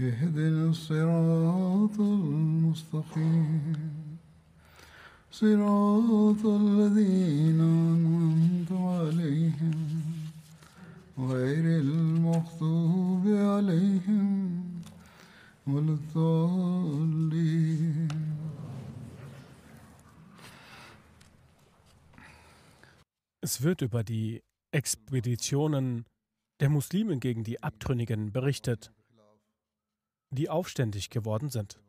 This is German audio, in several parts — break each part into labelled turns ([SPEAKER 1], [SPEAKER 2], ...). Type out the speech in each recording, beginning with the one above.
[SPEAKER 1] اهدنا الصراط المستقيم صراط الذين أنعمت عليهم غير المغضوب عليهم ولا الضالين Es wird über die
[SPEAKER 2] Expeditionen der Muslime gegen die Abtrünnigen berichtet die aufständig geworden sind.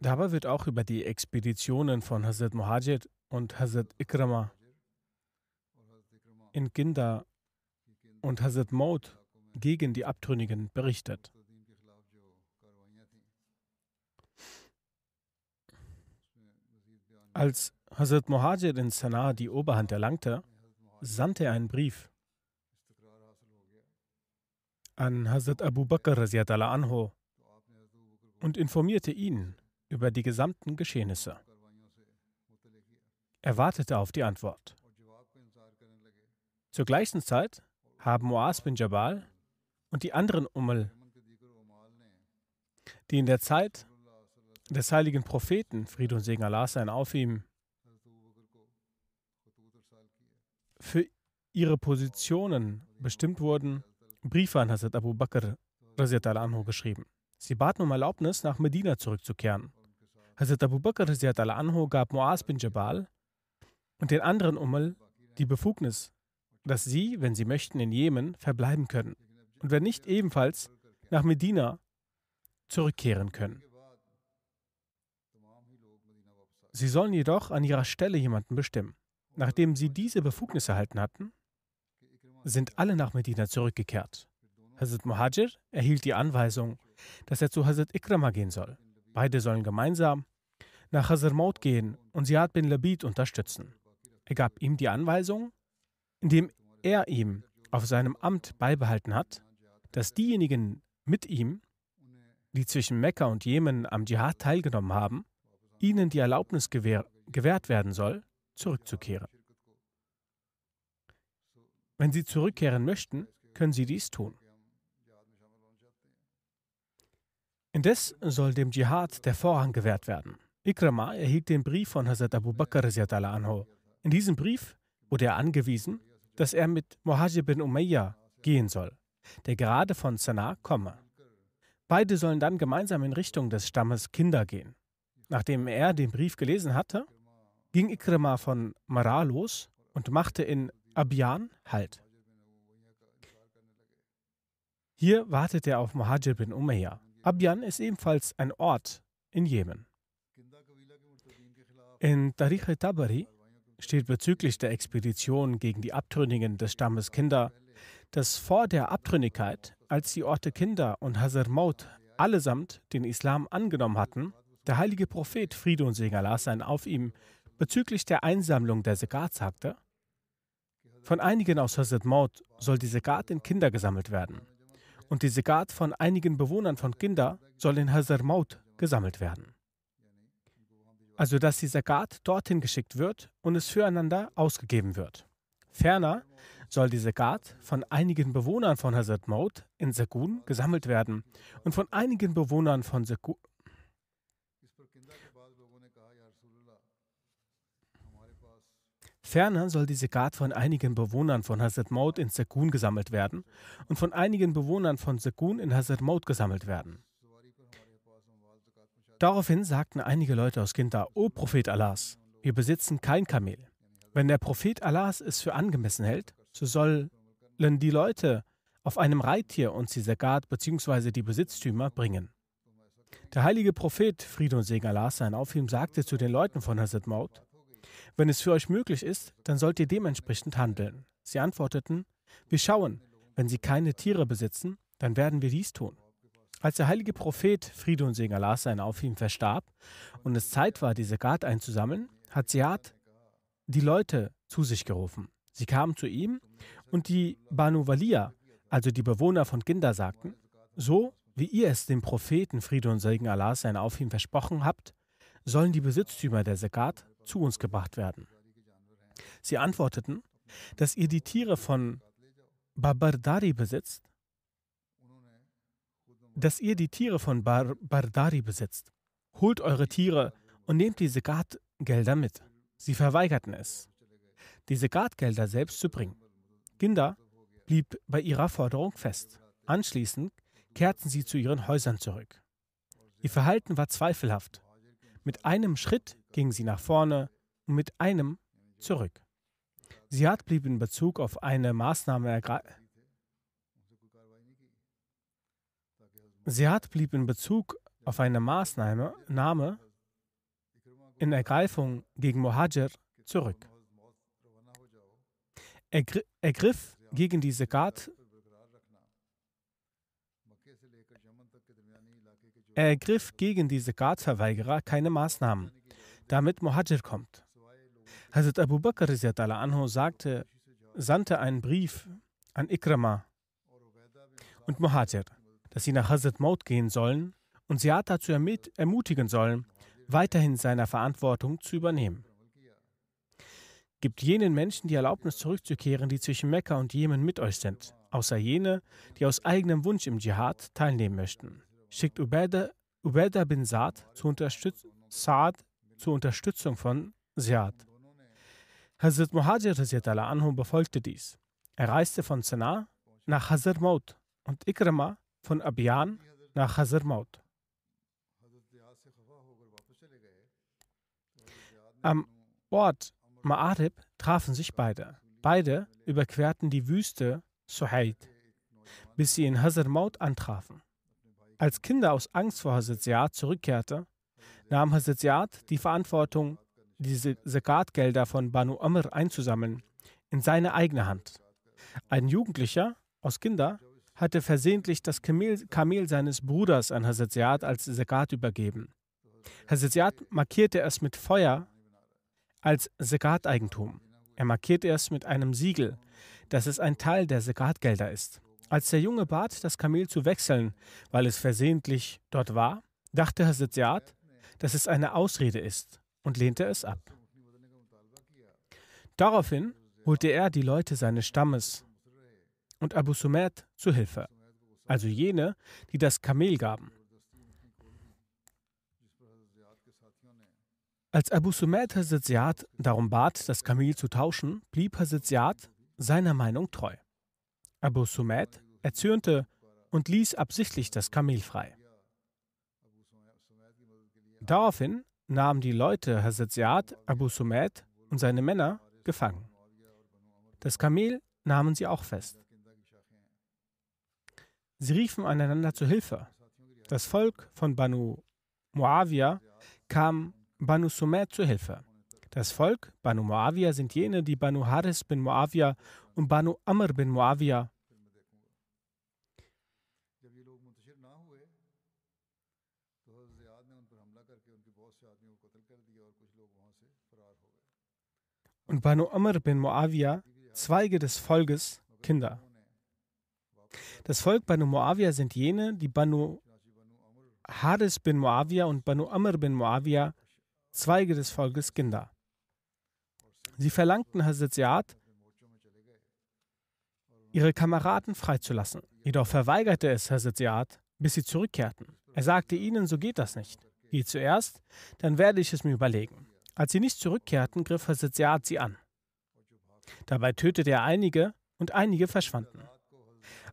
[SPEAKER 2] Dabei wird auch über die Expeditionen von Hazrat Muhajir und Hazrat Ikrama in Ginda und Hazrat Maud gegen die Abtrünnigen berichtet. Als Hazrat Muhajir in Sanaa die Oberhand erlangte, sandte er einen Brief an Hazrat Abu Bakr anho und informierte ihn über die gesamten Geschehnisse. Er wartete auf die Antwort. Zur gleichen Zeit haben Muaz bin Jabal und die anderen Ummel, die in der Zeit des heiligen Propheten, Fried und Segen Allah sein auf ihm, für ihre Positionen bestimmt wurden, Briefe an Hazrat Abu Bakr anhu geschrieben. Sie baten um Erlaubnis, nach Medina zurückzukehren. Hazrat Abu Bakr anhu gab Muaz bin Jabal und den anderen Ummel die Befugnis, dass sie, wenn sie möchten, in Jemen verbleiben können und wenn nicht ebenfalls nach Medina zurückkehren können. Sie sollen jedoch an ihrer Stelle jemanden bestimmen. Nachdem sie diese Befugnis erhalten hatten, sind alle nach Medina zurückgekehrt. Hazrat Muhajir erhielt die Anweisung, dass er zu Hazrat Ikrama gehen soll. Beide sollen gemeinsam nach Hazrat Maud gehen und Siad bin Labid unterstützen. Er gab ihm die Anweisung, indem er ihm auf seinem Amt beibehalten hat, dass diejenigen mit ihm, die zwischen Mekka und Jemen am Dschihad teilgenommen haben, ihnen die Erlaubnis gewähr gewährt werden soll, zurückzukehren. Wenn Sie zurückkehren möchten, können Sie dies tun. Indes soll dem Dschihad der Vorrang gewährt werden. Ikrama erhielt den Brief von Hazrat Abu Bakr anhu. In diesem Brief wurde er angewiesen, dass er mit Muhajir bin Umayyah gehen soll, der gerade von Sanaa komme. Beide sollen dann gemeinsam in Richtung des Stammes Kinder gehen. Nachdem er den Brief gelesen hatte, ging Ikrama von Mara los und machte in Abian Halt. Hier wartet er auf Muhajir bin Umayyah. Abian ist ebenfalls ein Ort in Jemen. In Tariq al-Tabari steht bezüglich der Expedition gegen die Abtrünnigen des Stammes Kinder, dass vor der Abtrünnigkeit, als die Orte Kinder und Hazar Maut allesamt den Islam angenommen hatten, der heilige Prophet Friede und Segen Allah sein auf ihm bezüglich der Einsammlung der Zakat sagte, von einigen aus Hazrat Maut soll die Sekat in Kinder gesammelt werden. Und die Sekat von einigen Bewohnern von Kinder soll in Hazrat Maut gesammelt werden. Also dass die Sekat dorthin geschickt wird und es füreinander ausgegeben wird. Ferner soll die Sekat von einigen Bewohnern von Hazrat Maut in Sekun gesammelt werden und von einigen Bewohnern von, Seku Ferner soll diese Gard von einigen Bewohnern von Hazrat Maut in Sekun gesammelt werden und von einigen Bewohnern von Sekun in Hazrat Maut gesammelt werden. Daraufhin sagten einige Leute aus Ginta, O Prophet Allahs, wir besitzen kein Kamel. Wenn der Prophet Allahs es für angemessen hält, so sollen die Leute auf einem Reittier uns diese Zakat bzw. die Besitztümer bringen. Der heilige Prophet, Friede und Segen Allahs sein auf ihm, sagte zu den Leuten von Hazrat Maut, wenn es für euch möglich ist, dann sollt ihr dementsprechend handeln. Sie antworteten, wir schauen, wenn sie keine Tiere besitzen, dann werden wir dies tun. Als der heilige Prophet Friede und Segen Allah sein auf ihm verstarb und es Zeit war, diese Gat einzusammeln, hat Siad die Leute zu sich gerufen. Sie kamen zu ihm und die Banu Walia, also die Bewohner von Ginda, sagten, so wie ihr es dem Propheten Friede und Segen Allah sein auf ihm versprochen habt, sollen die Besitztümer der Zakat zu uns gebracht werden. Sie antworteten, dass ihr die Tiere von Babardari besitzt, dass ihr die Tiere von Bar besitzt. Holt eure Tiere und nehmt die Sekatgelder mit. Sie verweigerten es, die Sekatgelder selbst zu bringen. Ginda blieb bei ihrer Forderung fest. Anschließend kehrten sie zu ihren Häusern zurück. Ihr Verhalten war zweifelhaft. Mit einem Schritt ging sie nach vorne und mit einem zurück. Siad blieb in Bezug auf eine Maßnahme ergreifen. Siad blieb in Bezug auf eine Maßnahme Name in Ergreifung gegen Mohajir zurück. Er, er griff gegen die Zakat. Er ergriff gegen diese Gardverweigerer keine Maßnahmen damit Muhajir kommt. Hazrat Abu Bakr anhu sagte, sandte einen Brief an Ikrama und Muhajir, dass sie nach Hazrat Maud gehen sollen und Siad dazu ermutigen sollen, weiterhin seiner Verantwortung zu übernehmen. Gibt jenen Menschen die Erlaubnis zurückzukehren, die zwischen Mekka und Jemen mit euch sind, außer jene, die aus eigenem Wunsch im Dschihad teilnehmen möchten. Schickt Ubeda bin Saad zu unterstützen. Saad zur Unterstützung von Siad. Hazrat Muhajir anhu befolgte dies. Er reiste von Sana'a nach Hazrat Maut und Ikrama von Abiyan nach Hazrat Maut. Am Ort Ma'arib trafen sich beide. Beide überquerten die Wüste Suhaid, bis sie in Hazrat Maut antrafen. Als Kinder aus Angst vor Hazrat Ziad zurückkehrte, nahm Hazrat die Verantwortung, diese Sekatgelder von Banu Amr einzusammeln, in seine eigene Hand. Ein Jugendlicher aus Kinder hatte versehentlich das Kamel, Kamel seines Bruders an Hazrat als Sekat übergeben. Hazrat markierte es mit Feuer als sekat Er markierte es mit einem Siegel, dass es ein Teil der Sekatgelder ist. Als der Junge bat, das Kamel zu wechseln, weil es versehentlich dort war, dachte Hazrat, dass es eine Ausrede ist und lehnte es ab. Daraufhin holte er die Leute seines Stammes und Abu Sumed zu Hilfe, also jene, die das Kamel gaben. Als Abu Sumed Hazrat Ziad darum bat, das Kamel zu tauschen, blieb Hazrat Ziad seiner Meinung treu. Abu Sumed erzürnte und ließ absichtlich das Kamel frei. Daraufhin nahmen die Leute Haseziat, Abu Sumed und seine Männer gefangen. Das Kamel nahmen sie auch fest. Sie riefen einander zu Hilfe. Das Volk von Banu Muawiyah kam Banu Sumed zu Hilfe. Das Volk Banu Muawiyah sind jene, die Banu Haris bin Muawiyah und Banu Amr bin Muawiyah und Banu Amr bin Moavia, Zweige des Volkes, Kinder. Das Volk Banu Moavia sind jene, die Banu Haris bin Moavia und Banu Amr bin Moavia, Zweige des Volkes, Kinder. Sie verlangten Hazrat Sead, ihre Kameraden freizulassen. Jedoch verweigerte es Hazrat Sead, bis sie zurückkehrten. Er sagte ihnen, so geht das nicht. Geh zuerst, dann werde ich es mir überlegen. Als sie nicht zurückkehrten, griff Hesekiat sie an. Dabei tötete er einige und einige verschwanden.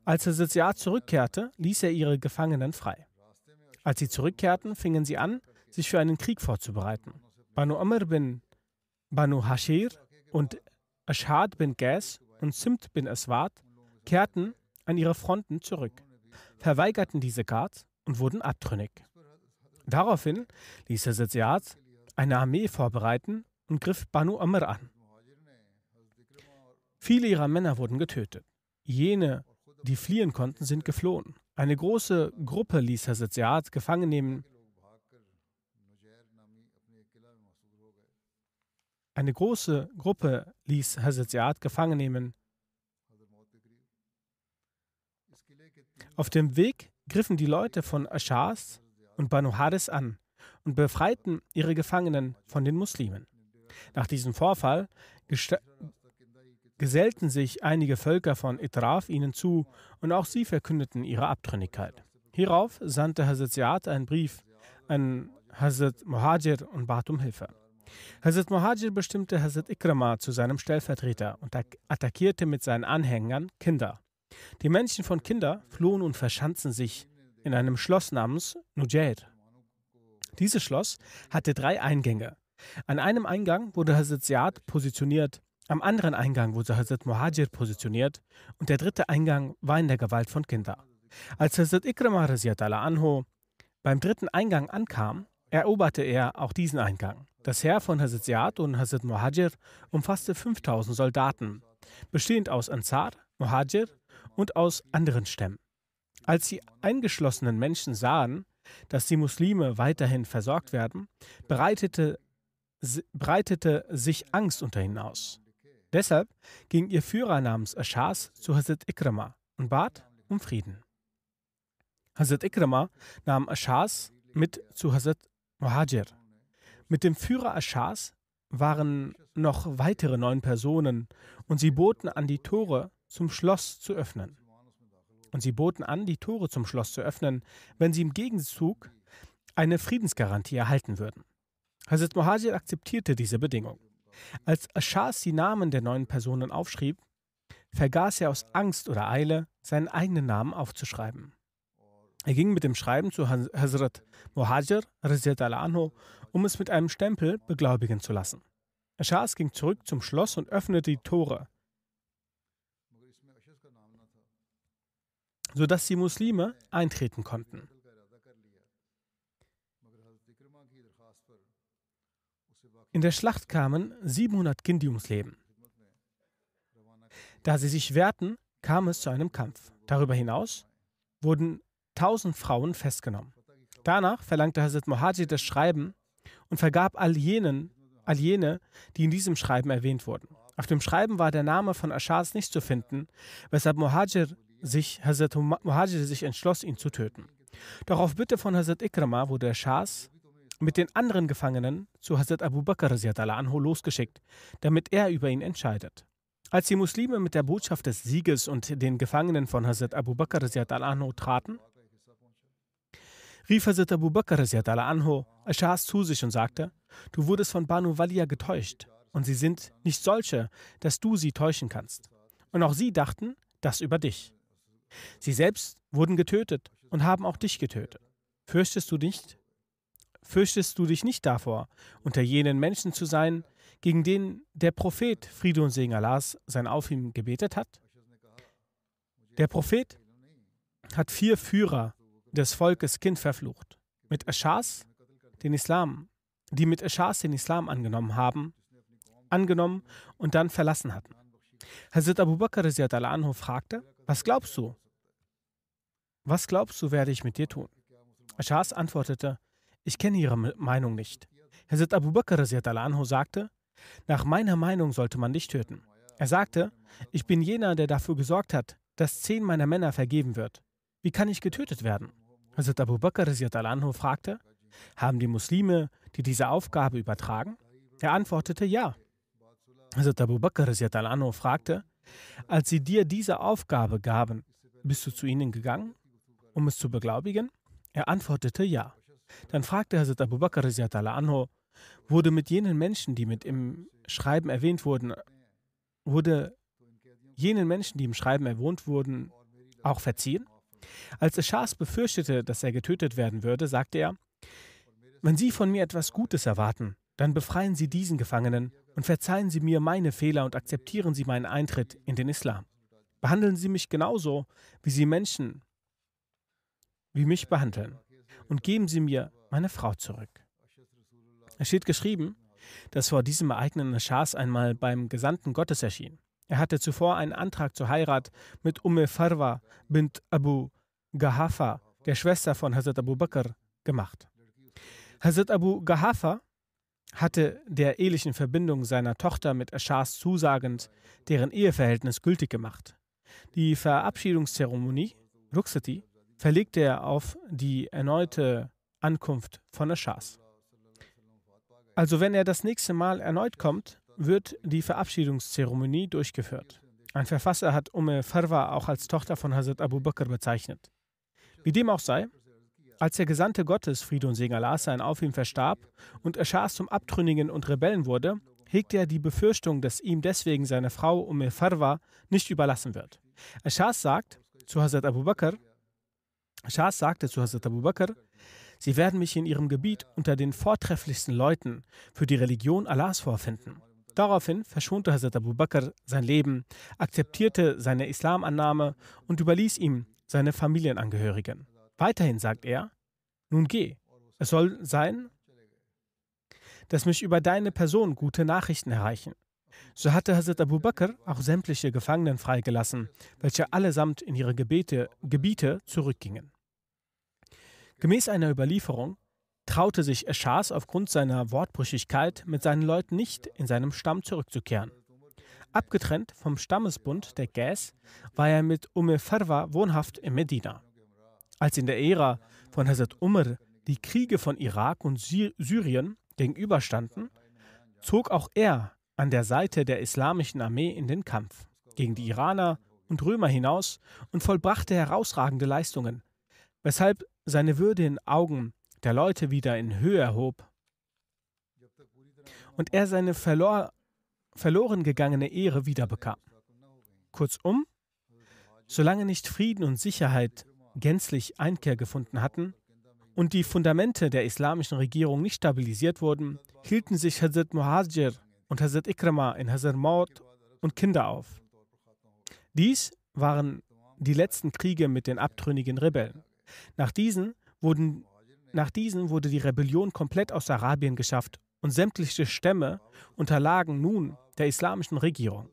[SPEAKER 2] Als Hesekiat zurückkehrte, ließ er ihre Gefangenen frei. Als sie zurückkehrten, fingen sie an, sich für einen Krieg vorzubereiten. Banu Amr bin Banu Hashir und Ashad bin Gas und Simt bin Aswad kehrten an ihre Fronten zurück, verweigerten diese Kat und wurden abtrünnig. Daraufhin ließ Hesekiat eine Armee vorbereiten und griff Banu Amr an. Viele ihrer Männer wurden getötet. Jene, die fliehen konnten, sind geflohen. Eine große Gruppe ließ Hazrat gefangen nehmen. Eine große Gruppe ließ Hazrat gefangen nehmen. Auf dem Weg griffen die Leute von Ashas und Banu Haris an und befreiten ihre Gefangenen von den Muslimen. Nach diesem Vorfall gesellten sich einige Völker von Itraf ihnen zu und auch sie verkündeten ihre Abtrünnigkeit. Hierauf sandte Hazrat Ziad einen Brief an Hazrat Muhajir und bat um Hilfe. Hazrat Muhajir bestimmte Hazrat Ikrama zu seinem Stellvertreter und attackierte mit seinen Anhängern Kinder. Die Männchen von Kinder flohen und verschanzten sich in einem Schloss namens Nujair. Dieses Schloss hatte drei Eingänge. An einem Eingang wurde Hazrat Ziad positioniert, am anderen Eingang wurde Hazrat Muhajir positioniert und der dritte Eingang war in der Gewalt von Kindern. Als Hazrat Ikram anho beim dritten Eingang ankam, eroberte er auch diesen Eingang. Das Heer von Hazrat Ziad und Hazrat Muhajir umfasste 5000 Soldaten, bestehend aus Ansar, Muhajir und aus anderen Stämmen. Als die eingeschlossenen Menschen sahen, dass die Muslime weiterhin versorgt werden, breitete, breitete sich Angst unter ihnen aus. Deshalb ging ihr Führer namens Ashas zu Hazrat Ikrama und bat um Frieden. Hazrat Ikrama nahm Ashas mit zu Hazrat Muhajir. Mit dem Führer Ashas waren noch weitere neun Personen und sie boten an, die Tore zum Schloss zu öffnen. Und sie boten an, die Tore zum Schloss zu öffnen, wenn sie im Gegenzug eine Friedensgarantie erhalten würden. Hazrat Mohajir akzeptierte diese Bedingung. Als Aschas die Namen der neuen Personen aufschrieb, vergaß er aus Angst oder Eile, seinen eigenen Namen aufzuschreiben. Er ging mit dem Schreiben zu Hazrat Mohajir Rizid al-Anho, um es mit einem Stempel beglaubigen zu lassen. Aschas ging zurück zum Schloss und öffnete die Tore. sodass die Muslime eintreten konnten. In der Schlacht kamen 700 Kindi ums Leben. Da sie sich wehrten, kam es zu einem Kampf. Darüber hinaus wurden 1000 Frauen festgenommen. Danach verlangte Hazrat Mohajir das Schreiben und vergab all, jenen, all jene, die in diesem Schreiben erwähnt wurden. Auf dem Schreiben war der Name von Ashaz nicht zu finden, weshalb Mohajir sich Hazrat Muhajir sich entschloss, ihn zu töten. Doch auf Bitte von Hazrat Ikrama wurde der Schahs mit den anderen Gefangenen zu Hazrat Abu Bakr anhu losgeschickt, damit er über ihn entscheidet. Als die Muslime mit der Botschaft des Sieges und den Gefangenen von Hazrat Abu Bakr anhu traten, rief Hazrat Abu Bakr anhu Schahs zu sich und sagte, du wurdest von Banu Walia getäuscht und sie sind nicht solche, dass du sie täuschen kannst. Und auch sie dachten das über dich. Sie selbst wurden getötet und haben auch dich getötet. Fürchtest du nicht? Fürchtest du dich nicht davor, unter jenen Menschen zu sein, gegen den der Prophet Friede und Segen Allahs sein Aufheben gebetet hat? Der Prophet hat vier Führer des Volkes Kind verflucht, mit Ashas den Islam, die mit Ashas den Islam angenommen haben, angenommen und dann verlassen hatten. Hazrat Abu Bakr fragte, was glaubst du? Was glaubst du, werde ich mit dir tun? Ashas antwortete, ich kenne ihre Meinung nicht. Hazrat Abu Bakr anhu sagte, nach meiner Meinung sollte man dich töten. Er sagte, ich bin jener, der dafür gesorgt hat, dass zehn meiner Männer vergeben wird. Wie kann ich getötet werden? Hazrat Abu Bakr anhu fragte, haben die Muslime, die diese Aufgabe übertragen? Er antwortete, ja. Hazrat Abu Bakr anhu fragte, als sie dir diese Aufgabe gaben, bist du zu ihnen gegangen, um es zu beglaubigen? Er antwortete ja. Dann fragte Hazrat Abu Bakr anho, wurde mit jenen Menschen, die mit im Schreiben erwähnt wurden, wurde jenen Menschen, die im Schreiben erwähnt wurden, auch verziehen? Als Eschas befürchtete, dass er getötet werden würde, sagte er, wenn Sie von mir etwas Gutes erwarten, dann befreien Sie diesen Gefangenen und verzeihen Sie mir meine Fehler und akzeptieren Sie meinen Eintritt in den Islam. Behandeln Sie mich genauso, wie Sie Menschen wie mich behandeln und geben Sie mir meine Frau zurück. Es steht geschrieben, dass vor diesem Ereignis Schas einmal beim Gesandten Gottes erschien. Er hatte zuvor einen Antrag zur Heirat mit Umme Farwa bint Abu Gahafa, der Schwester von Hazrat Abu Bakr, gemacht. Hazrat Abu Gahafa hatte der ehelichen Verbindung seiner Tochter mit Aschars zusagend deren Eheverhältnis gültig gemacht. Die Verabschiedungszeremonie, Ruxati, verlegte er auf die erneute Ankunft von Aschars. Also wenn er das nächste Mal erneut kommt, wird die Verabschiedungszeremonie durchgeführt. Ein Verfasser hat Umme Farwa auch als Tochter von Hazrat Abu Bakr bezeichnet. Wie dem auch sei, als der Gesandte Gottes, Friede und Segen Allah sein, auf ihm verstarb und Aschas zum Abtrünnigen und Rebellen wurde, hegte er die Befürchtung, dass ihm deswegen seine Frau Umme Farwa nicht überlassen wird. Aschas sagt zu Hazrat Abu Bakr, Aschas sagte zu Hazrat Abu Bakr, Sie werden mich in ihrem Gebiet unter den vortrefflichsten Leuten für die Religion Allahs vorfinden. Daraufhin verschonte Hazrat Abu Bakr sein Leben, akzeptierte seine Islamannahme und überließ ihm seine Familienangehörigen. Weiterhin sagt er, nun geh, es soll sein, dass mich über deine Person gute Nachrichten erreichen. So hatte Hazrat Abu Bakr auch sämtliche Gefangenen freigelassen, welche allesamt in ihre Gebete, Gebiete zurückgingen. Gemäß einer Überlieferung traute sich Eschas aufgrund seiner Wortbrüchigkeit mit seinen Leuten nicht in seinem Stamm zurückzukehren. Abgetrennt vom Stammesbund der Gas war er mit Umme Farwa wohnhaft in Medina. Als in der Ära von Hazrat Umar die Kriege von Irak und Syrien gegenüberstanden, zog auch er an der Seite der islamischen Armee in den Kampf gegen die Iraner und Römer hinaus und vollbrachte herausragende Leistungen, weshalb seine Würde in Augen der Leute wieder in Höhe erhob und er seine verlor verloren gegangene Ehre wiederbekam. Kurzum, solange nicht Frieden und Sicherheit gänzlich Einkehr gefunden hatten und die Fundamente der islamischen Regierung nicht stabilisiert wurden, hielten sich Hazrat Muhajir und Hazrat Ikrama in Hazrat Maud und Kinder auf. Dies waren die letzten Kriege mit den abtrünnigen Rebellen. Nach diesen, wurden, nach diesen wurde die Rebellion komplett aus Arabien geschafft und sämtliche Stämme unterlagen nun der islamischen Regierung.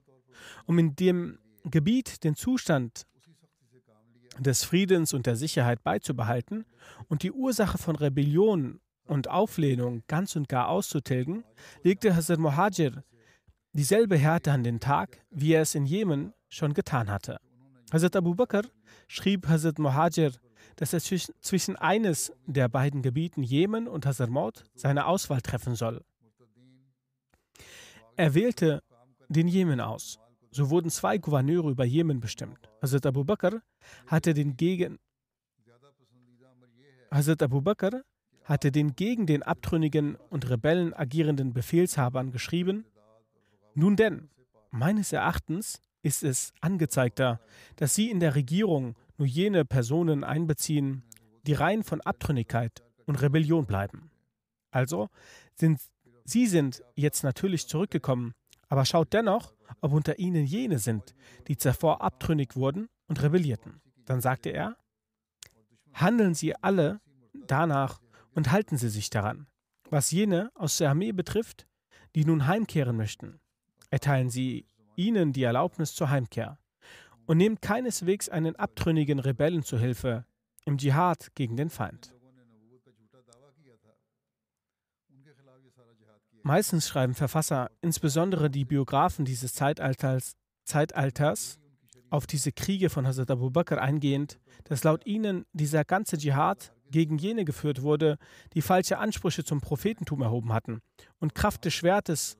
[SPEAKER 2] Um in dem Gebiet den Zustand des Friedens und der Sicherheit beizubehalten und die Ursache von Rebellion und Auflehnung ganz und gar auszutilgen, legte Hazrat Muhajir dieselbe Härte an den Tag, wie er es in Jemen schon getan hatte. Hazrat Abu Bakr schrieb Hazrat Muhajir, dass er zwischen eines der beiden Gebieten Jemen und Hazrat Maud, seine Auswahl treffen soll. Er wählte den Jemen aus. So wurden zwei Gouverneure über Jemen bestimmt. Hazrat Abu Bakr hatte den gegen Hazrat Abu Bakr hatte den gegen den abtrünnigen und Rebellen agierenden Befehlshabern geschrieben: Nun denn, meines Erachtens ist es angezeigter, dass sie in der Regierung nur jene Personen einbeziehen, die rein von Abtrünnigkeit und Rebellion bleiben. Also sind sie sind jetzt natürlich zurückgekommen aber schaut dennoch, ob unter ihnen jene sind, die zuvor abtrünnig wurden und rebellierten. Dann sagte er, handeln sie alle danach und halten sie sich daran. Was jene aus der Armee betrifft, die nun heimkehren möchten, erteilen sie ihnen die Erlaubnis zur Heimkehr und nehmt keineswegs einen abtrünnigen Rebellen zu Hilfe im Dschihad gegen den Feind. Meistens schreiben Verfasser, insbesondere die Biografen dieses Zeitalters, Zeitalters auf diese Kriege von Hazrat Abu Bakr eingehend, dass laut ihnen dieser ganze Dschihad gegen jene geführt wurde, die falsche Ansprüche zum Prophetentum erhoben hatten und Kraft des Schwertes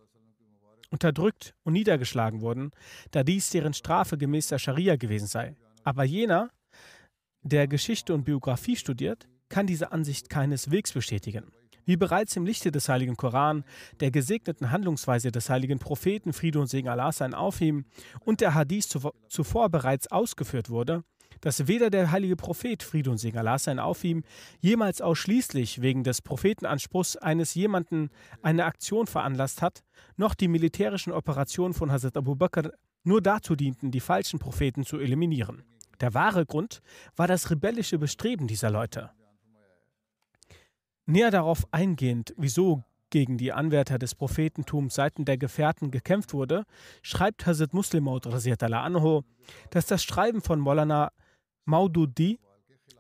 [SPEAKER 2] unterdrückt und niedergeschlagen wurden, da dies deren Strafe gemäß der Scharia gewesen sei. Aber jener, der Geschichte und Biografie studiert, kann diese Ansicht keineswegs bestätigen. Wie bereits im Lichte des Heiligen Koran, der gesegneten Handlungsweise des Heiligen Propheten Friede und Segen Allah sein auf ihm und der Hadith zuvor bereits ausgeführt wurde, dass weder der heilige Prophet Friede und Segen Allah sein auf ihm jemals ausschließlich wegen des Prophetenanspruchs eines jemanden eine Aktion veranlasst hat, noch die militärischen Operationen von Hazrat Abu Bakr nur dazu dienten, die falschen Propheten zu eliminieren. Der wahre Grund war das rebellische Bestreben dieser Leute. Näher darauf eingehend, wieso gegen die Anwärter des Prophetentums Seiten der Gefährten gekämpft wurde, schreibt Hazrat Muslimaud anho, dass das Schreiben von Molana Maududi,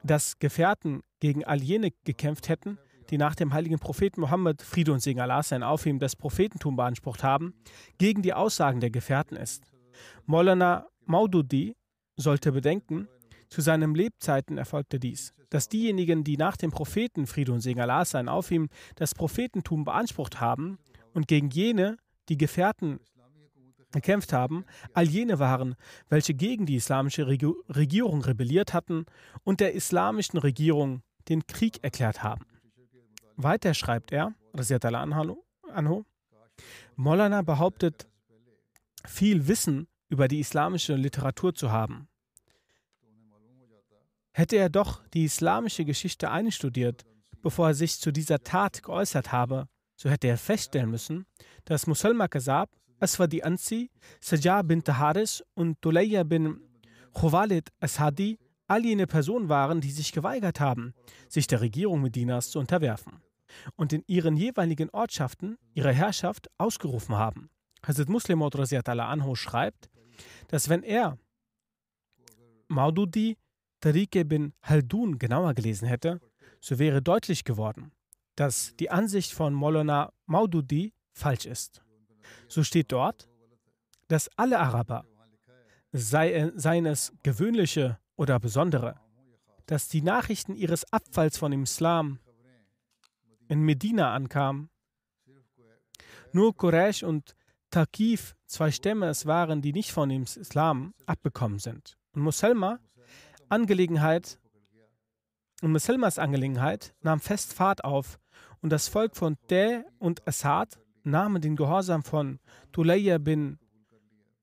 [SPEAKER 2] dass Gefährten gegen all jene gekämpft hätten, die nach dem heiligen Propheten Mohammed Friede und Segen Allah sein Aufheben das Prophetentum beansprucht haben, gegen die Aussagen der Gefährten ist. Molana Maududi sollte bedenken, zu seinen Lebzeiten erfolgte dies dass diejenigen, die nach dem Propheten Friede und Segen Allah sein auf ihm, das Prophetentum beansprucht haben und gegen jene, die Gefährten gekämpft haben, all jene waren, welche gegen die islamische Regierung rebelliert hatten und der islamischen Regierung den Krieg erklärt haben. Weiter schreibt er, Anho, Mollana behauptet, viel Wissen über die islamische Literatur zu haben hätte er doch die islamische Geschichte einstudiert, bevor er sich zu dieser Tat geäußert habe, so hätte er feststellen müssen, dass Musalma Kasab, Aswadi Ansi, Sajjah bin Taharis und Dulayya bin Khowalid Ashadi all jene Personen waren, die sich geweigert haben, sich der Regierung Medinas zu unterwerfen und in ihren jeweiligen Ortschaften ihre Herrschaft ausgerufen haben. Hazrat Muslim anhu schreibt, dass wenn er Maududi Tariq ibn Haldun genauer gelesen hätte, so wäre deutlich geworden, dass die Ansicht von Molona Maududi falsch ist. So steht dort, dass alle Araber, äh, seien es gewöhnliche oder besondere, dass die Nachrichten ihres Abfalls von dem Islam in Medina ankamen. Nur Quraysh und Takif, zwei Stämme es waren, die nicht von dem Islam abbekommen sind. Und Muselma Angelegenheit, um Muselmas Angelegenheit, nahm fest Fahrt auf und das Volk von Te und Asad nahmen den Gehorsam von Tulayya bin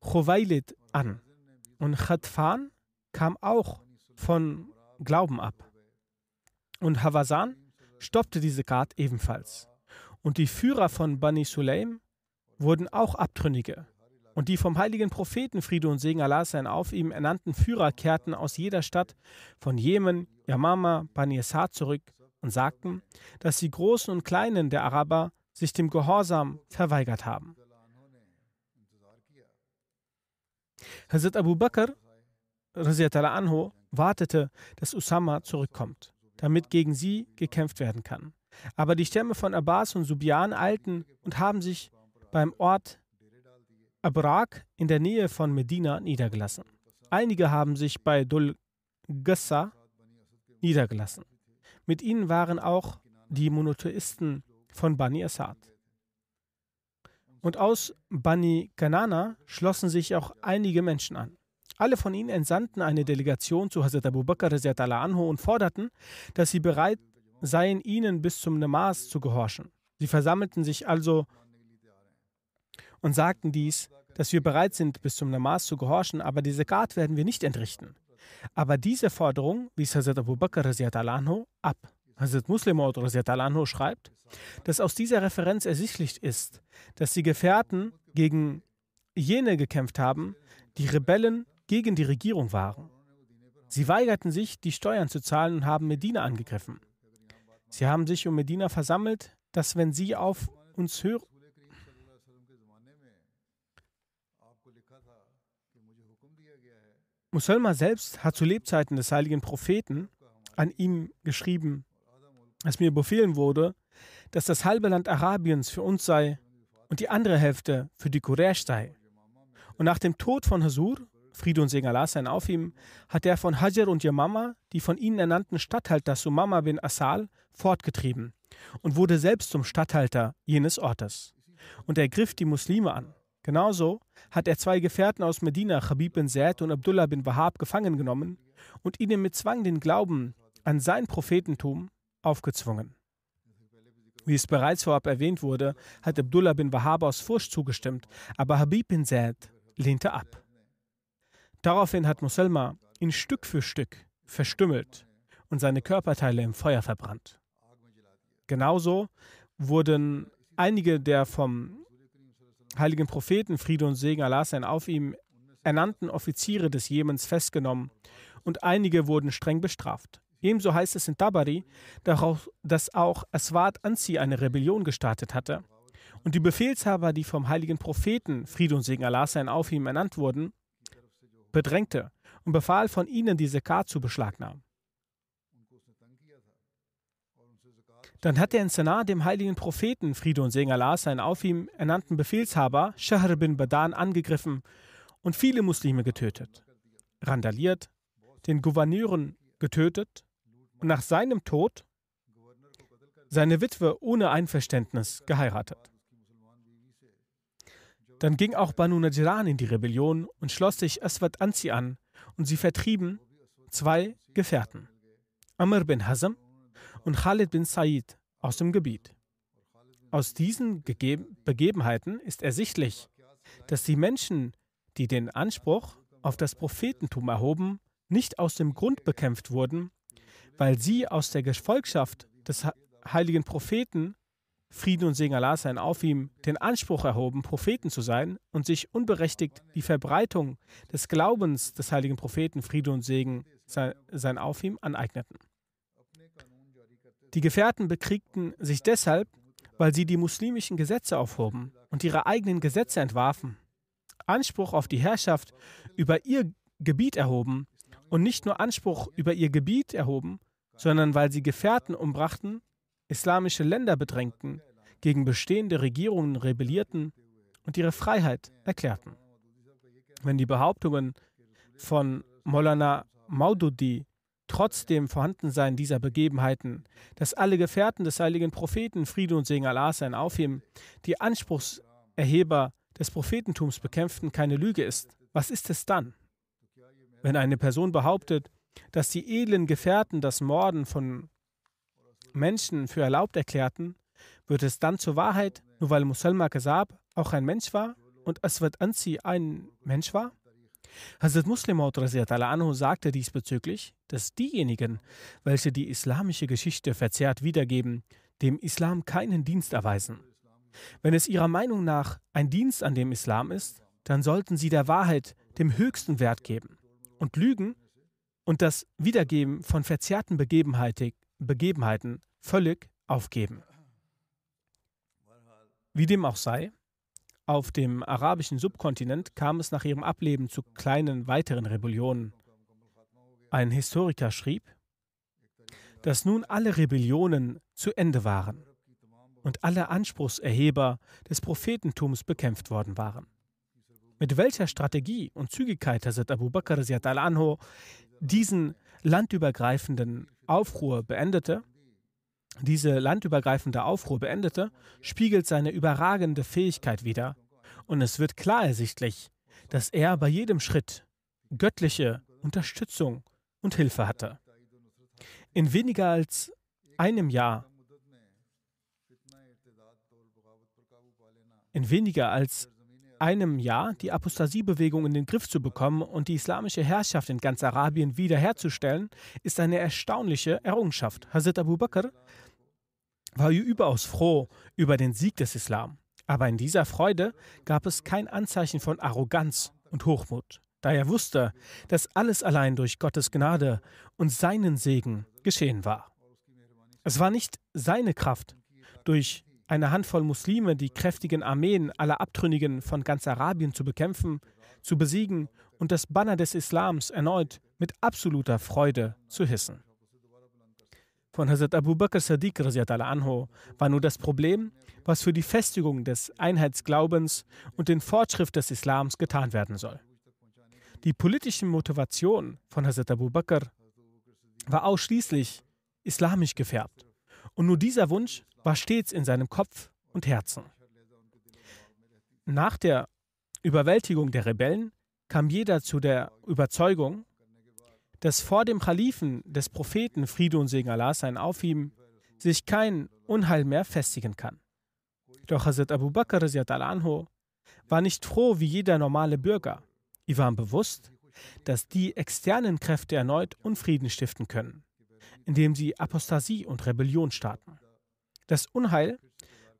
[SPEAKER 2] Chowailid an. Und Khatfan kam auch von Glauben ab. Und Havasan stoppte diese Tat ebenfalls. Und die Führer von Bani Sulaim wurden auch Abtrünnige. Und die vom heiligen Propheten Friede und Segen Allah sein auf ihm ernannten Führer kehrten aus jeder Stadt von Jemen, Yamama, Bani Esad zurück und sagten, dass die Großen und Kleinen der Araber sich dem Gehorsam verweigert haben. Hazrat Abu Bakr anhu, wartete, dass Usama zurückkommt, damit gegen sie gekämpft werden kann. Aber die Stämme von Abbas und Subian eilten und haben sich beim Ort Abrak in der Nähe von Medina niedergelassen. Einige haben sich bei Dul Gassa niedergelassen. Mit ihnen waren auch die Monotheisten von Bani Assad. Und aus Bani Kanana schlossen sich auch einige Menschen an. Alle von ihnen entsandten eine Delegation zu Hazrat Abu Bakr anhu und forderten, dass sie bereit seien, ihnen bis zum Namas zu gehorchen. Sie versammelten sich also und sagten dies, dass wir bereit sind, bis zum Namas zu gehorchen, aber diese Zakat werden wir nicht entrichten. Aber diese Forderung wies Hazrat Abu Bakr ab. Hazrat Muslim anhu, schreibt, dass aus dieser Referenz ersichtlich ist, dass die Gefährten gegen jene gekämpft haben, die Rebellen gegen die Regierung waren. Sie weigerten sich, die Steuern zu zahlen und haben Medina angegriffen. Sie haben sich um Medina versammelt, dass wenn sie auf uns hören, Musulma selbst hat zu Lebzeiten des heiligen Propheten an ihm geschrieben, dass mir befehlen wurde, dass das halbe Land Arabiens für uns sei und die andere Hälfte für die Quraysh sei. Und nach dem Tod von Hasur, Friede und Segen Allah sein auf ihm, hat er von Hajar und Yamama die von ihnen ernannten Statthalter Sumama bin Asal fortgetrieben und wurde selbst zum Statthalter jenes Ortes und er griff die Muslime an. Genauso hat er zwei Gefährten aus Medina, Khabib bin Zaid und Abdullah bin Wahab, gefangen genommen und ihnen mit Zwang den Glauben an sein Prophetentum aufgezwungen. Wie es bereits vorab erwähnt wurde, hat Abdullah bin Wahab aus Furcht zugestimmt, aber Habib bin Zaid lehnte ab. Daraufhin hat Musalma ihn Stück für Stück verstümmelt und seine Körperteile im Feuer verbrannt. Genauso wurden einige der vom heiligen Propheten, Friede und Segen Allah seien auf ihm, ernannten Offiziere des Jemens festgenommen und einige wurden streng bestraft. Ebenso heißt es in Tabari, dass auch Aswad Anzi eine Rebellion gestartet hatte. Und die Befehlshaber, die vom heiligen Propheten, Friede und Segen Allah seien auf ihm, ernannt wurden, bedrängte und befahl von ihnen, diese Zakat zu beschlagnahmen. Dann hat er in Senat dem heiligen Propheten Friede und Segen Allah seinen auf ihm ernannten Befehlshaber Shahr bin Badan angegriffen und viele Muslime getötet, randaliert, den Gouverneuren getötet und nach seinem Tod seine Witwe ohne Einverständnis geheiratet. Dann ging auch Banu Najran in die Rebellion und schloss sich Aswad Anzi an und sie vertrieben zwei Gefährten, Amr bin Hazm und Khalid bin Said aus dem Gebiet. Aus diesen Gegeben Begebenheiten ist ersichtlich, dass die Menschen, die den Anspruch auf das Prophetentum erhoben, nicht aus dem Grund bekämpft wurden, weil sie aus der Gefolgschaft des heiligen Propheten, Frieden und Segen Allah sein auf ihm, den Anspruch erhoben, Propheten zu sein und sich unberechtigt die Verbreitung des Glaubens des heiligen Propheten, Frieden und Segen sein auf ihm, aneigneten. Die Gefährten bekriegten sich deshalb, weil sie die muslimischen Gesetze aufhoben und ihre eigenen Gesetze entwarfen, Anspruch auf die Herrschaft über ihr Gebiet erhoben und nicht nur Anspruch über ihr Gebiet erhoben, sondern weil sie Gefährten umbrachten, islamische Länder bedrängten, gegen bestehende Regierungen rebellierten und ihre Freiheit erklärten. Wenn die Behauptungen von Molana Maududi trotz dem Vorhandensein dieser Begebenheiten, dass alle Gefährten des heiligen Propheten Friede und Segen Allah sein aufheben, die Anspruchserheber des Prophetentums bekämpften, keine Lüge ist, was ist es dann? Wenn eine Person behauptet, dass die edlen Gefährten das Morden von Menschen für erlaubt erklärten, wird es dann zur Wahrheit, nur weil Musalma Kasab auch ein Mensch war und Aswad Ansi ein Mensch war? Hazrat Muslim anhu sagte diesbezüglich, dass diejenigen, welche die islamische Geschichte verzerrt wiedergeben, dem Islam keinen Dienst erweisen. Wenn es ihrer Meinung nach ein Dienst an dem Islam ist, dann sollten sie der Wahrheit dem höchsten Wert geben und Lügen und das Wiedergeben von verzerrten Begebenheiten völlig aufgeben. Wie dem auch sei, auf dem arabischen Subkontinent kam es nach ihrem Ableben zu kleinen weiteren Rebellionen. Ein Historiker schrieb, dass nun alle Rebellionen zu Ende waren und alle Anspruchserheber des Prophetentums bekämpft worden waren. Mit welcher Strategie und Zügigkeit Hazrat Abu Bakr al-Anho diesen landübergreifenden Aufruhr beendete, diese landübergreifende Aufruhr beendete, spiegelt seine überragende Fähigkeit wider, und es wird klar ersichtlich, dass er bei jedem Schritt göttliche Unterstützung und Hilfe hatte. In weniger als einem Jahr, in weniger als einem Jahr die Apostasiebewegung in den Griff zu bekommen und die islamische Herrschaft in ganz Arabien wiederherzustellen, ist eine erstaunliche Errungenschaft. Hazrat Abu Bakr war überaus froh über den Sieg des Islam. Aber in dieser Freude gab es kein Anzeichen von Arroganz und Hochmut, da er wusste, dass alles allein durch Gottes Gnade und seinen Segen geschehen war. Es war nicht seine Kraft, durch eine Handvoll Muslime die kräftigen Armeen aller Abtrünnigen von ganz Arabien zu bekämpfen, zu besiegen und das Banner des Islams erneut mit absoluter Freude zu hissen von Hazrat Abu Bakr Sadiq anho war nur das Problem, was für die Festigung des Einheitsglaubens und den Fortschritt des Islams getan werden soll. Die politische Motivation von Hazrat Abu Bakr war ausschließlich islamisch gefärbt und nur dieser Wunsch war stets in seinem Kopf und Herzen. Nach der Überwältigung der Rebellen kam jeder zu der Überzeugung, dass vor dem Kalifen des Propheten Friede und Segen Allah sein auf ihm sich kein Unheil mehr festigen kann. Doch Hazrat Abu Bakr anhu war nicht froh wie jeder normale Bürger. Ihm war bewusst, dass die externen Kräfte erneut Unfrieden stiften können, indem sie Apostasie und Rebellion starten. Das Unheil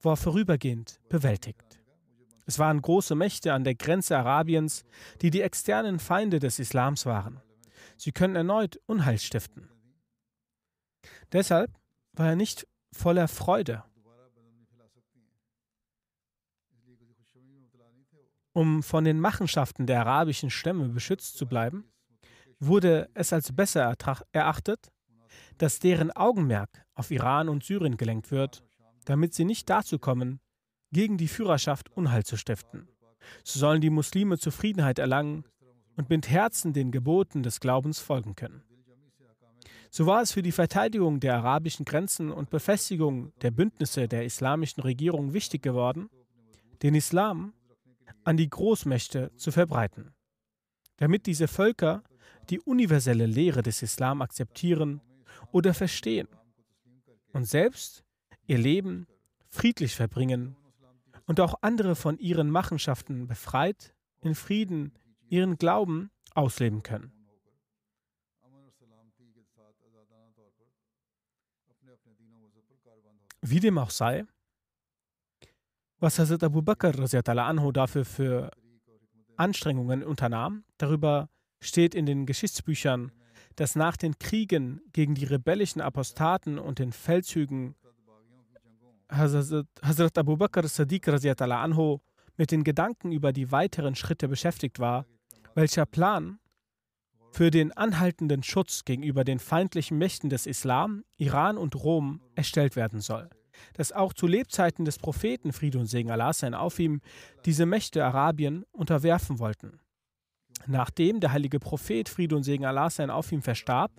[SPEAKER 2] war vorübergehend bewältigt. Es waren große Mächte an der Grenze Arabiens, die die externen Feinde des Islams waren. Sie können erneut Unheil stiften. Deshalb war er nicht voller Freude. Um von den Machenschaften der arabischen Stämme beschützt zu bleiben, wurde es als besser erachtet, dass deren Augenmerk auf Iran und Syrien gelenkt wird, damit sie nicht dazu kommen, gegen die Führerschaft Unheil zu stiften. So sollen die Muslime Zufriedenheit erlangen und mit Herzen den Geboten des Glaubens folgen können. So war es für die Verteidigung der arabischen Grenzen und Befestigung der Bündnisse der islamischen Regierung wichtig geworden, den Islam an die Großmächte zu verbreiten, damit diese Völker die universelle Lehre des Islam akzeptieren oder verstehen und selbst ihr Leben friedlich verbringen und auch andere von ihren Machenschaften befreit, in Frieden ihren Glauben ausleben können. Wie dem auch sei, was Hazrat Abu Bakr anhu dafür für Anstrengungen unternahm, darüber steht in den Geschichtsbüchern, dass nach den Kriegen gegen die rebellischen Apostaten und den Feldzügen Hazrat Abu Bakr Sadiq anhu mit den Gedanken über die weiteren Schritte beschäftigt war, welcher Plan für den anhaltenden Schutz gegenüber den feindlichen Mächten des Islam, Iran und Rom erstellt werden soll. Dass auch zu Lebzeiten des Propheten Friede und Segen Allah sein auf ihm diese Mächte Arabien unterwerfen wollten. Nachdem der heilige Prophet Friede und Segen Allah sein auf ihm verstarb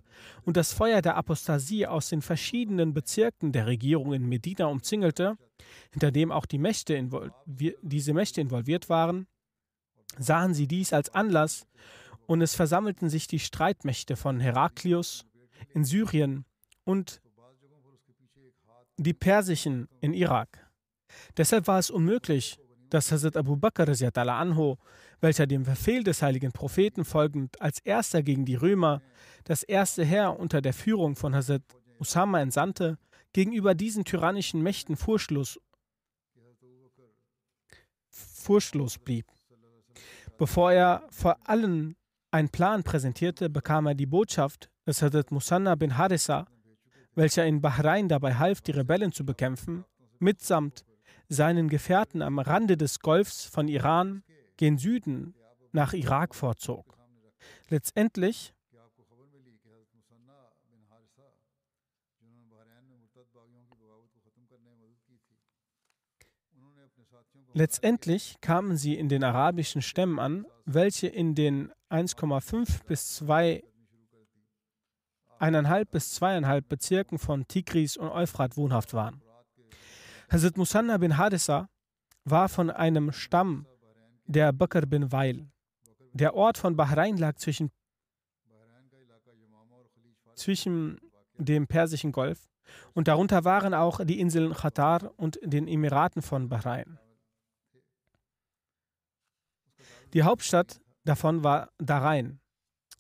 [SPEAKER 2] und das Feuer der Apostasie aus den verschiedenen Bezirken der Regierung in Medina umzingelte, hinter dem auch die Mächte diese Mächte involviert waren, sahen sie dies als Anlass und es versammelten sich die Streitmächte von Heraklius in Syrien und die Persischen in Irak. Deshalb war es unmöglich, dass Hazrat Abu Bakr, anho, welcher dem Befehl des heiligen Propheten folgend als erster gegen die Römer, das erste Heer unter der Führung von Hazrat Usama entsandte, gegenüber diesen tyrannischen Mächten furchtlos, furchtlos blieb. Bevor er vor allen einen Plan präsentierte, bekam er die Botschaft, dass Hazrat Musanna bin Harissa, welcher in Bahrain dabei half, die Rebellen zu bekämpfen, mitsamt seinen Gefährten am Rande des Golfs von Iran gen Süden nach Irak vorzog. Letztendlich Letztendlich kamen sie in den arabischen Stämmen an, welche in den 1,5 bis 2 1,5 bis 2,5 Bezirken von Tigris und Euphrat wohnhaft waren. Hazrat Musanna bin Hadissa war von einem Stamm der Bakr bin Weil. Der Ort von Bahrain lag zwischen, zwischen dem Persischen Golf und darunter waren auch die Inseln Qatar und den Emiraten von Bahrain. Die Hauptstadt davon war Darain.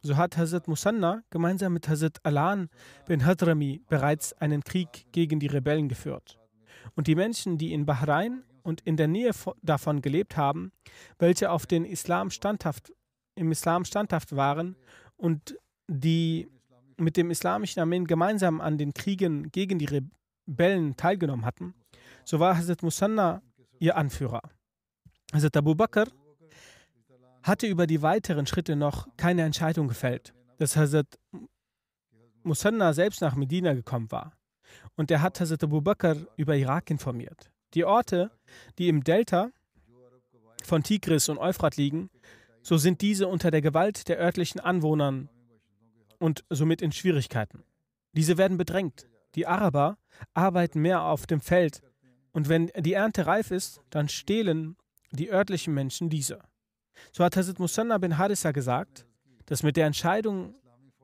[SPEAKER 2] So hat Hazrat Musanna gemeinsam mit Hazrat Alan bin Hadrami bereits einen Krieg gegen die Rebellen geführt. Und die Menschen, die in Bahrain und in der Nähe davon gelebt haben, welche auf den Islam standhaft, im Islam standhaft waren und die mit dem islamischen Armeen gemeinsam an den Kriegen gegen die Rebellen teilgenommen hatten, so war Hazrat Musanna ihr Anführer. Hazrat Abu Bakr hatte über die weiteren Schritte noch keine Entscheidung gefällt, dass Hazrat Musanna selbst nach Medina gekommen war. Und er hat Hazrat Abu Bakr über Irak informiert. Die Orte, die im Delta von Tigris und Euphrat liegen, so sind diese unter der Gewalt der örtlichen Anwohner und somit in Schwierigkeiten. Diese werden bedrängt. Die Araber arbeiten mehr auf dem Feld und wenn die Ernte reif ist, dann stehlen die örtlichen Menschen diese. So hat Hazrat Musanna bin Harissa gesagt, dass mit der Entscheidung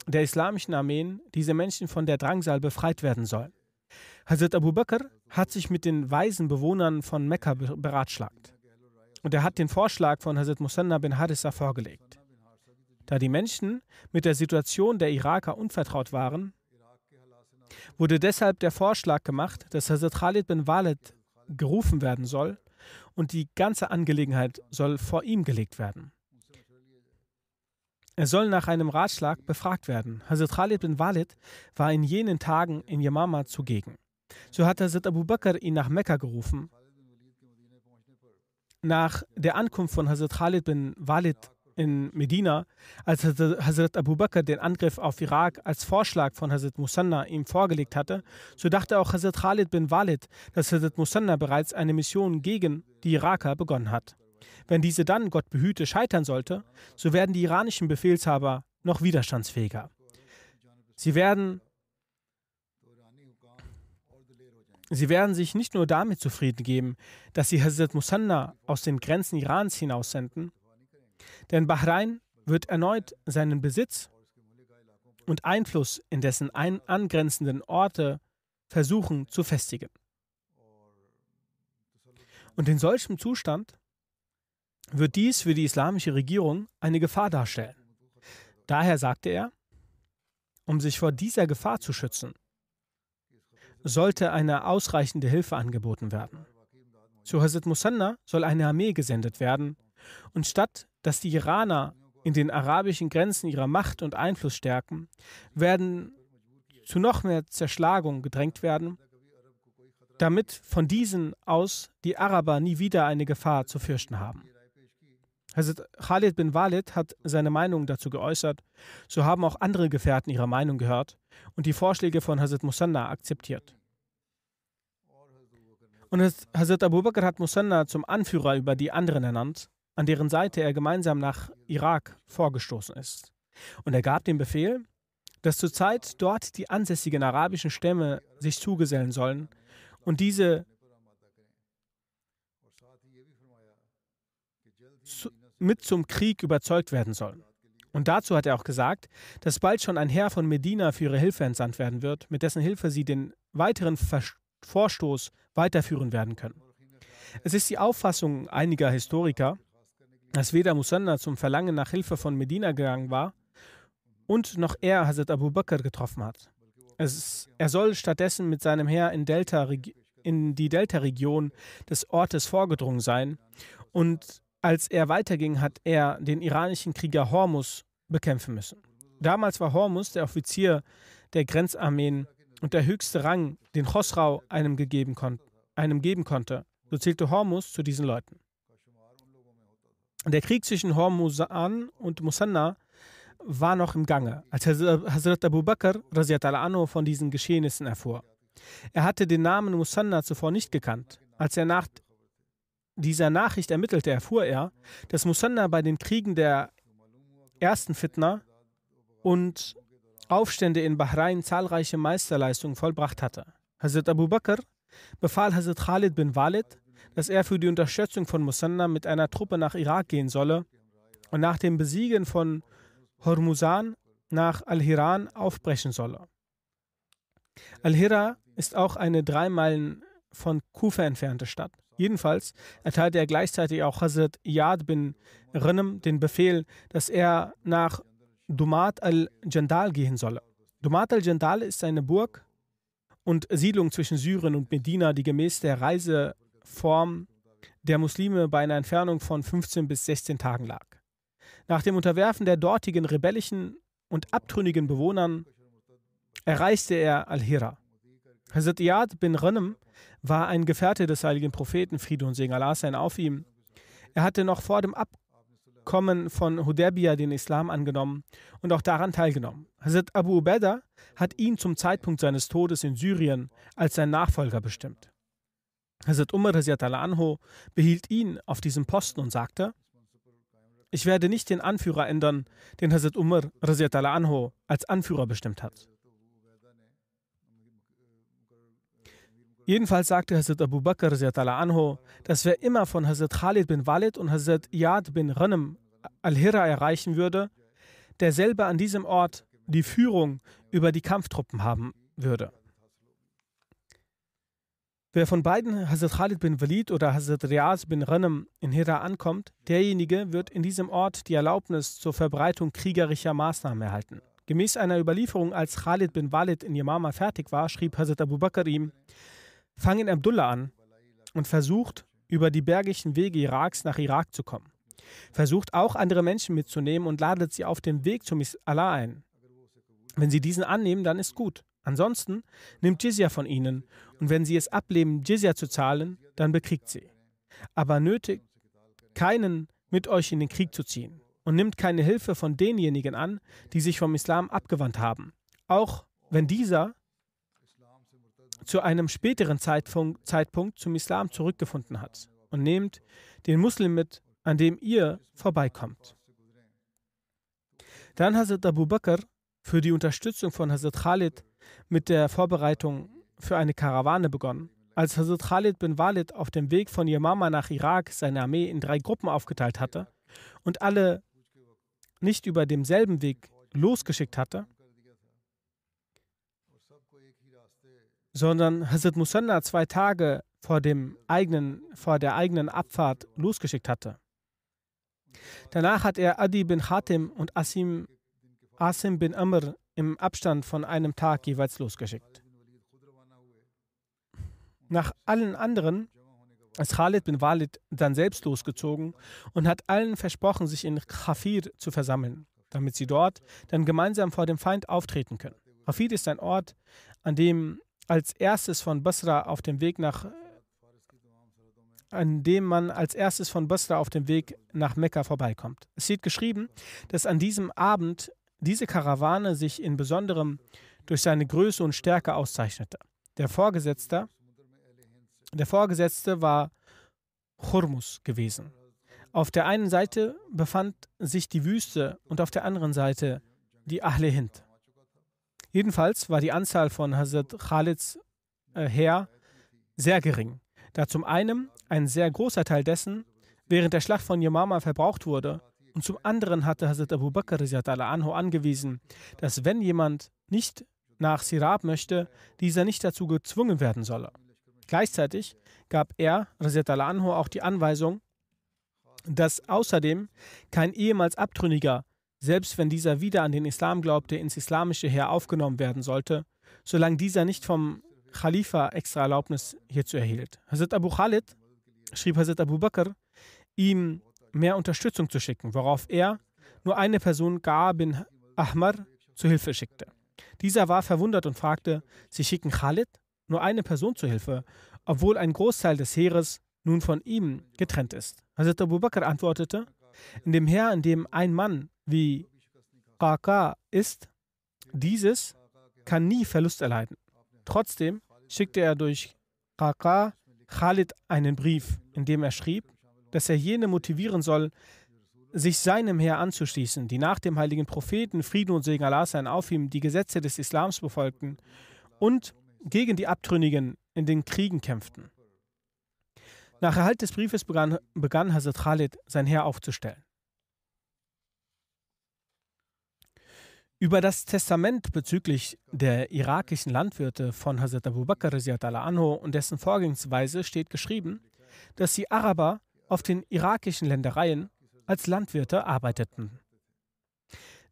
[SPEAKER 2] der islamischen Armeen diese Menschen von der Drangsal befreit werden sollen. Hazrat Abu Bakr hat sich mit den weisen Bewohnern von Mekka beratschlagt. Und er hat den Vorschlag von Hazrat Musanna bin Harissa vorgelegt. Da die Menschen mit der Situation der Iraker unvertraut waren, wurde deshalb der Vorschlag gemacht, dass Hazrat Khalid bin Walid gerufen werden soll und die ganze Angelegenheit soll vor ihm gelegt werden. Er soll nach einem Ratschlag befragt werden. Hazrat Khalid bin Walid war in jenen Tagen in Yamama zugegen. So hat Hazrat Abu Bakr ihn nach Mekka gerufen. Nach der Ankunft von Hazrat Khalid bin Walid in Medina, als Hazrat Abu Bakr den Angriff auf Irak als Vorschlag von Hazrat Musanna ihm vorgelegt hatte, so dachte auch Hazrat Khalid bin Walid, dass Hazrat Musanna bereits eine Mission gegen die Iraker begonnen hat. Wenn diese dann, Gott behüte, scheitern sollte, so werden die iranischen Befehlshaber noch widerstandsfähiger. Sie werden, sie werden sich nicht nur damit zufrieden geben, dass sie Hazrat Musanna aus den Grenzen Irans hinaussenden, denn Bahrain wird erneut seinen Besitz und Einfluss in dessen angrenzenden Orte versuchen zu festigen. Und in solchem Zustand wird dies für die islamische Regierung eine Gefahr darstellen. Daher sagte er, um sich vor dieser Gefahr zu schützen, sollte eine ausreichende Hilfe angeboten werden. Zu Hazrat Musanna soll eine Armee gesendet werden und statt dass die Iraner in den arabischen Grenzen ihrer Macht und Einfluss stärken, werden zu noch mehr Zerschlagung gedrängt werden, damit von diesen aus die Araber nie wieder eine Gefahr zu fürchten haben. Hazrat Khalid bin Walid hat seine Meinung dazu geäußert, so haben auch andere Gefährten ihre Meinung gehört und die Vorschläge von Hazrat Musanna akzeptiert. Und Hazrat Abu Bakr hat Musanna zum Anführer über die anderen ernannt an deren Seite er gemeinsam nach Irak vorgestoßen ist. Und er gab den Befehl, dass zurzeit dort die ansässigen arabischen Stämme sich zugesellen sollen und diese mit zum Krieg überzeugt werden sollen. Und dazu hat er auch gesagt, dass bald schon ein Herr von Medina für ihre Hilfe entsandt werden wird, mit dessen Hilfe sie den weiteren Vorstoß weiterführen werden können. Es ist die Auffassung einiger Historiker, als weder Musanna zum Verlangen nach Hilfe von Medina gegangen war und noch er Hazrat Abu Bakr getroffen hat. Es, er soll stattdessen mit seinem Heer in, Delta, in die Delta-Region des Ortes vorgedrungen sein und als er weiterging, hat er den iranischen Krieger Hormus bekämpfen müssen. Damals war Hormus der Offizier der Grenzarmeen und der höchste Rang, den Chosrau einem, gegeben kon einem geben konnte. So zählte Hormus zu diesen Leuten der Krieg zwischen Hormuzan und Musanna war noch im Gange, als Hazrat Abu Bakr von diesen Geschehnissen erfuhr. Er hatte den Namen Musanna zuvor nicht gekannt. Als er nach dieser Nachricht ermittelte, erfuhr er, dass Musanna bei den Kriegen der ersten Fitna und Aufstände in Bahrain zahlreiche Meisterleistungen vollbracht hatte. Hazrat Abu Bakr befahl Hazrat Khalid bin Walid, dass er für die Unterstützung von Musanna mit einer Truppe nach Irak gehen solle und nach dem Besiegen von Hormuzan nach Al-Hiran aufbrechen solle. Al-Hira ist auch eine drei Meilen von Kufa entfernte Stadt. Jedenfalls erteilte er gleichzeitig auch Hazrat Yad bin Rinnem den Befehl, dass er nach Dumat al-Jandal gehen solle. Dumat al-Jandal ist eine Burg und Siedlung zwischen Syrien und Medina, die gemäß der Reise Form der Muslime bei einer Entfernung von 15 bis 16 Tagen lag. Nach dem Unterwerfen der dortigen rebellischen und abtrünnigen Bewohnern erreichte er Al-Hira. Hazrat Iyad bin Rhanem war ein Gefährte des heiligen Propheten, Friede und Segen Allah sein auf ihm. Er hatte noch vor dem Abkommen von Hudaybiyah den Islam angenommen und auch daran teilgenommen. Hazrat Abu Ubaidah hat ihn zum Zeitpunkt seines Todes in Syrien als sein Nachfolger bestimmt. Hazrat Umar anho behielt ihn auf diesem Posten und sagte, ich werde nicht den Anführer ändern, den Hazrat Umar anho als Anführer bestimmt hat. Jedenfalls sagte Hazrat Abu Bakr anho, dass wer immer von Hazrat Khalid bin Walid und Hazrat Yad bin Ranam al-Hira erreichen würde, derselbe an diesem Ort die Führung über die Kampftruppen haben würde. Wer von beiden, Hazrat Khalid bin Walid oder Hazrat Riaz bin Ghanem, in Hira ankommt, derjenige wird in diesem Ort die Erlaubnis zur Verbreitung kriegerischer Maßnahmen erhalten. Gemäß einer Überlieferung, als Khalid bin Walid in Yamama fertig war, schrieb Hazrat Abu Bakr ihm: Fang in Abdullah an und versucht, über die bergischen Wege Iraks nach Irak zu kommen. Versucht auch andere Menschen mitzunehmen und ladet sie auf dem Weg zum Allah ein. Wenn sie diesen annehmen, dann ist gut. Ansonsten nimmt Jizya von ihnen und wenn sie es ablehnen, Jizya zu zahlen, dann bekriegt sie. Aber nötigt keinen mit euch in den Krieg zu ziehen und nimmt keine Hilfe von denjenigen an, die sich vom Islam abgewandt haben. Auch wenn dieser zu einem späteren Zeitpunkt, Zeitpunkt zum Islam zurückgefunden hat. Und nehmt den Muslim mit, an dem ihr vorbeikommt. Dann Hazrat Abu Bakr für die Unterstützung von Hazrat Khalid mit der Vorbereitung für eine Karawane begonnen. Als Hazrat Khalid bin Walid auf dem Weg von Yamama nach Irak seine Armee in drei Gruppen aufgeteilt hatte und alle nicht über demselben Weg losgeschickt hatte, sondern Hazrat Musanna zwei Tage vor, dem eigenen, vor der eigenen Abfahrt losgeschickt hatte. Danach hat er Adi bin Khatim und Asim, Asim bin Amr im Abstand von einem Tag jeweils losgeschickt nach allen anderen ist Khalid bin Walid dann selbst losgezogen und hat allen versprochen, sich in Khafir zu versammeln, damit sie dort dann gemeinsam vor dem Feind auftreten können. Khafir ist ein Ort, an dem als erstes von Basra auf dem Weg nach an dem man als erstes von Basra auf dem Weg nach Mekka vorbeikommt. Es steht geschrieben, dass an diesem Abend diese Karawane sich in besonderem durch seine Größe und Stärke auszeichnete. Der Vorgesetzte der Vorgesetzte war Churmus gewesen. Auf der einen Seite befand sich die Wüste und auf der anderen Seite die Ahle Hind. Jedenfalls war die Anzahl von Hazrat Khalids äh, Heer sehr gering, da zum einen ein sehr großer Teil dessen während der Schlacht von Yamama verbraucht wurde und zum anderen hatte Hazrat Abu Bakr anhu angewiesen, dass wenn jemand nicht nach Sirab möchte, dieser nicht dazu gezwungen werden solle. Gleichzeitig gab er, Raziat al anho auch die Anweisung, dass außerdem kein ehemals Abtrünniger, selbst wenn dieser wieder an den Islam glaubte, ins islamische Heer aufgenommen werden sollte, solange dieser nicht vom Khalifa extra Erlaubnis hierzu erhielt. Hazrat Abu Khalid schrieb Hazrat Abu Bakr, ihm mehr Unterstützung zu schicken, worauf er nur eine Person, Ga'a bin Ahmar, zu Hilfe schickte. Dieser war verwundert und fragte, Sie schicken Khalid? nur eine Person zu Hilfe, obwohl ein Großteil des Heeres nun von ihm getrennt ist. Hazrat Abu Bakr antwortete, in dem Heer, in dem ein Mann wie Qaqa ist, dieses kann nie Verlust erleiden. Trotzdem schickte er durch Qaqa Khalid einen Brief, in dem er schrieb, dass er jene motivieren soll, sich seinem Heer anzuschließen, die nach dem heiligen Propheten Frieden und Segen Allah sein auf ihm die Gesetze des Islams befolgten und gegen die Abtrünnigen in den Kriegen kämpften. Nach Erhalt des Briefes begann, begann Hazrat Khalid sein Heer aufzustellen. Über das Testament bezüglich der irakischen Landwirte von Hazrat Abu Bakr anho und dessen Vorgehensweise steht geschrieben, dass die Araber auf den irakischen Ländereien als Landwirte arbeiteten.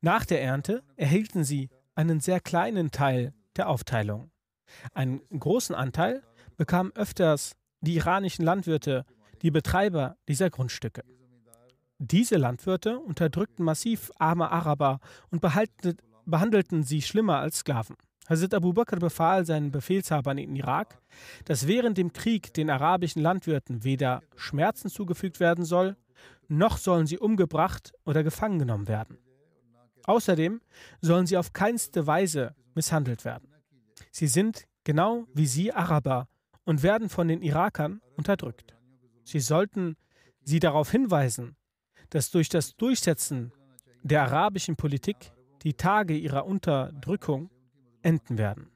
[SPEAKER 2] Nach der Ernte erhielten sie einen sehr kleinen Teil der Aufteilung. Einen großen Anteil bekamen öfters die iranischen Landwirte, die Betreiber dieser Grundstücke. Diese Landwirte unterdrückten massiv arme Araber und behandelten sie schlimmer als Sklaven. Hazrat Abu Bakr befahl seinen Befehlshabern in Irak, dass während dem Krieg den arabischen Landwirten weder Schmerzen zugefügt werden soll, noch sollen sie umgebracht oder gefangen genommen werden. Außerdem sollen sie auf keinste Weise misshandelt werden. Sie sind, genau wie Sie, Araber und werden von den Irakern unterdrückt. Sie sollten sie darauf hinweisen, dass durch das Durchsetzen der arabischen Politik die Tage ihrer Unterdrückung enden werden.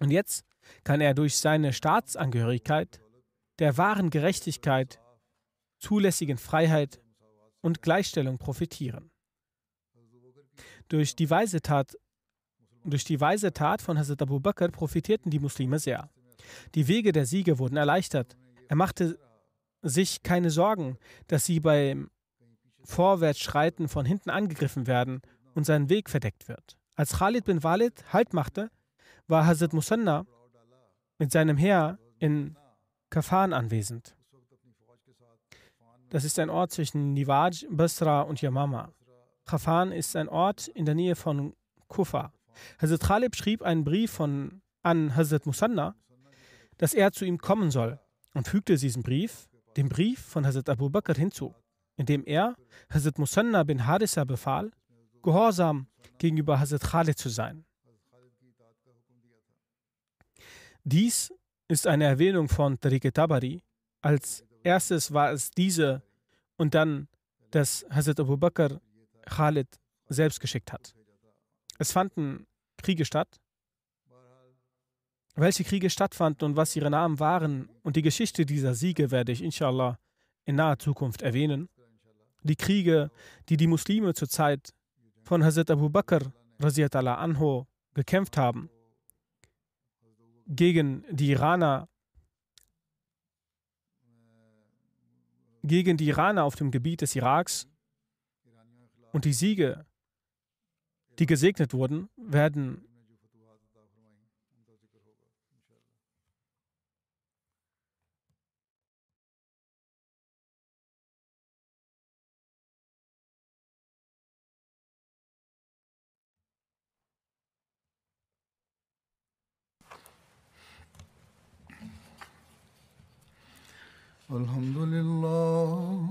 [SPEAKER 2] Und jetzt kann er durch seine Staatsangehörigkeit der wahren Gerechtigkeit, zulässigen Freiheit und Gleichstellung profitieren. Durch die weise Tat durch die weise Tat von Hazrat Abu Bakr profitierten die Muslime sehr. Die Wege der Siege wurden erleichtert. Er machte sich keine Sorgen, dass sie beim Vorwärtsschreiten von hinten angegriffen werden und sein Weg verdeckt wird. Als Khalid bin Walid Halt machte, war Hazrat Musanna mit seinem Heer in Kafan anwesend. Das ist ein Ort zwischen Nivaj, Basra und Yamama. Kafan ist ein Ort in der Nähe von Kufa. Hazrat Khalib schrieb einen Brief von, an Hazrat Musanna, dass er zu ihm kommen soll und fügte diesen Brief, dem Brief von Hazrat Abu Bakr hinzu, indem er Hazrat Musanna bin Harissa befahl, gehorsam gegenüber Hazrat Khalid zu sein. Dies ist eine Erwähnung von Tariq Tabari. Als erstes war es diese und dann, dass Hazrat Abu Bakr Khalid selbst geschickt hat. Es fanden Kriege statt. Welche Kriege stattfanden und was ihre Namen waren und die Geschichte dieser Siege werde ich inshallah in naher Zukunft erwähnen. Die Kriege, die die Muslime zur Zeit von Hazrat Abu Bakr Allah anho gekämpft haben, gegen die Iraner, gegen die Iraner auf dem Gebiet des Iraks und die Siege, die gesegnet wurden, werden
[SPEAKER 1] الحمد لله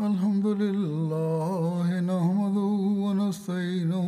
[SPEAKER 1] الحمد لله نحمده ونستعينه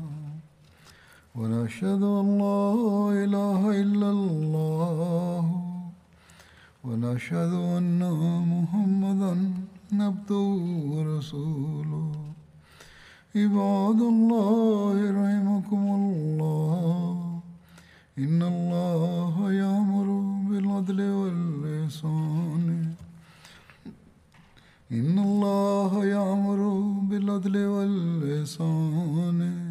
[SPEAKER 1] ونشهد أن لا إله إلا الله ونشهد أن محمدا عبده ورسوله عباد الله رحمكم الله إن الله يأمر بالعدل والإحسان إن الله يأمر بالعدل والإحسان